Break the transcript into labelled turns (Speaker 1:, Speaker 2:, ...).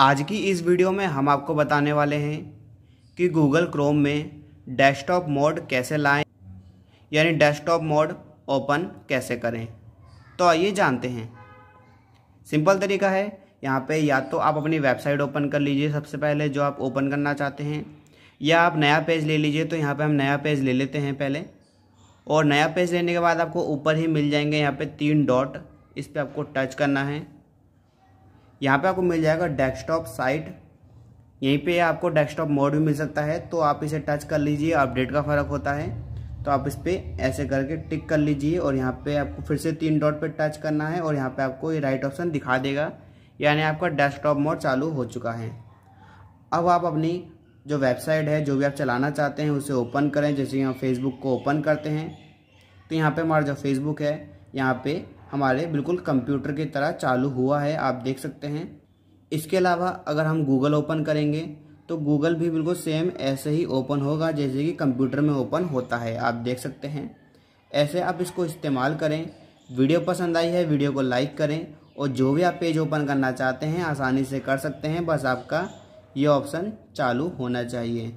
Speaker 1: आज की इस वीडियो में हम आपको बताने वाले हैं कि गूगल क्रोम में डेस्कटॉप मोड कैसे लाएं यानी डेस्कटॉप मोड ओपन कैसे करें तो आइए जानते हैं सिंपल तरीका है यहाँ पे या तो आप अपनी वेबसाइट ओपन कर लीजिए सबसे पहले जो आप ओपन करना चाहते हैं या आप नया पेज ले लीजिए तो यहाँ पे हम नया पेज ले लेते हैं पहले और नया पेज लेने के बाद आपको ऊपर ही मिल जाएंगे यहाँ पे तीन डॉट इस पर आपको टच करना है यहाँ पे आपको मिल जाएगा डेस्कटॉप साइट यहीं पे आपको डेस्कटॉप मोड भी मिल सकता है तो आप इसे टच कर लीजिए अपडेट का फ़र्क होता है तो आप इस पर ऐसे करके टिक कर लीजिए और यहाँ पे आपको फिर से तीन डॉट पे टच करना है और यहाँ पे आपको ये राइट ऑप्शन दिखा देगा यानी आपका डेस्कटॉप मोड चालू हो चुका है अब आप अपनी जो वेबसाइट है जो भी आप चलाना चाहते हैं उसे ओपन करें जैसे हम फेसबुक को ओपन करते हैं तो यहाँ पर हमारा जो फेसबुक है यहाँ पे हमारे बिल्कुल कंप्यूटर की तरह चालू हुआ है आप देख सकते हैं इसके अलावा अगर हम गूगल ओपन करेंगे तो गूगल भी बिल्कुल सेम ऐसे ही ओपन होगा जैसे कि कंप्यूटर में ओपन होता है आप देख सकते हैं ऐसे आप इसको इस्तेमाल करें वीडियो पसंद आई है वीडियो को लाइक करें और जो भी आप पेज ओपन करना चाहते हैं आसानी से कर सकते हैं बस आपका ये ऑप्शन चालू होना चाहिए